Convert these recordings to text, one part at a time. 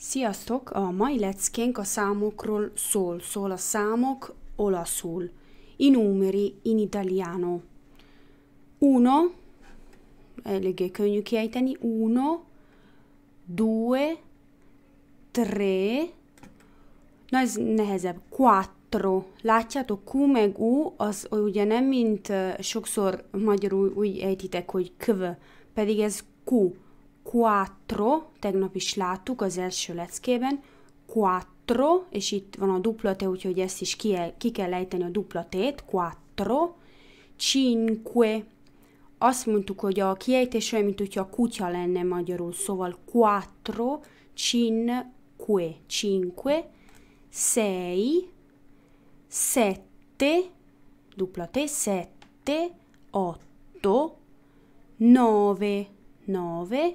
Sziasztok! A mai leckénk a számokról szól. Szól a számok olaszul. I numeri in italiano. Uno, eléggé könnyű kiejteni. Uno, due, tre, na ez nehezebb. Quattro. Látjátok, Q meg U, az ugye nem mint sokszor magyarul úgy ejtitek, hogy kv, pedig ez Q quattro, tegnap is láttuk az első leckében, quattro, és itt van a dupla T, úgyhogy ezt is ki, ki kell ejteni a dupla T-t, quattro, cinque. Azt mondtuk, hogy a kiejtés olyan, mint hogyha a kutya lenne magyarul, szóval quattro, cinque, cinque, sei, sette, dupla T, sette, otto, nove, nove,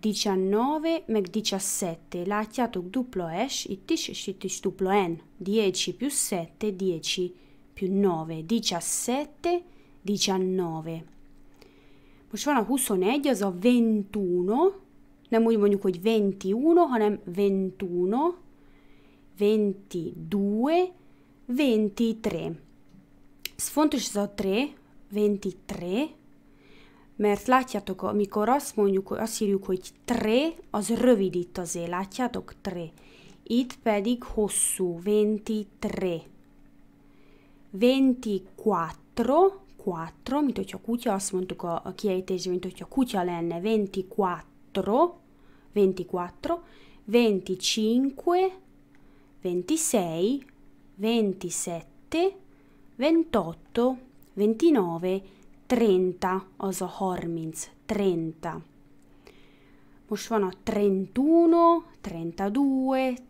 19 mec 17, la atiatuk duplo esh, ittish shittish duplo n, 10 più 7, 10 più 9, 17, 19. Most van a 21, az a 21, nem úgy mondjuk, hogy 21, hanem 21, 22, 23. Ez fontos ez a 3, 23, mert látjátok, amikor azt mondjuk, azt írjuk, hogy tre, az rövidít az é, látjátok? Tre. Itt pedig hosszú, 23. 24, 4, mint hogyha kutya, azt mondtuk a, a kiejtésben, mint hogyha kutya lenne, 24, 24, 25, 26, 27, 28, 30, az a 30, 30. Most van a 31, 32,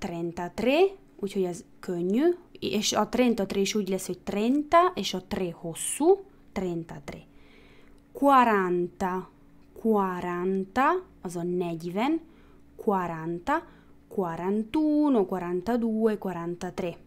33, úgyhogy ez könnyű, és a 33 is úgy lesz, hogy 30, és a 3 hosszú, 33. 40, 40, az a 40, 40, 41, 42, 43.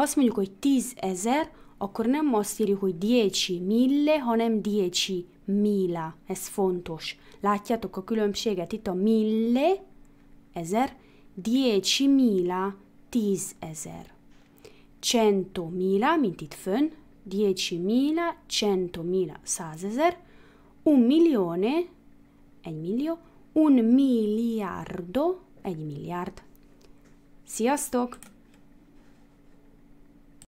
Ha azt mondjuk, hogy ezer, akkor nem azt írjuk, hogy dieci mille, hanem dieci mila. Ez fontos. Látjátok a különbséget? Itt a mille, ezer, dieci mila, tíz ezer. Cento mila, mint itt fönn, dieci mila, cento mila, százezer. Un milione, egy millió, un miliardo, egy milliárd. Sziasztok!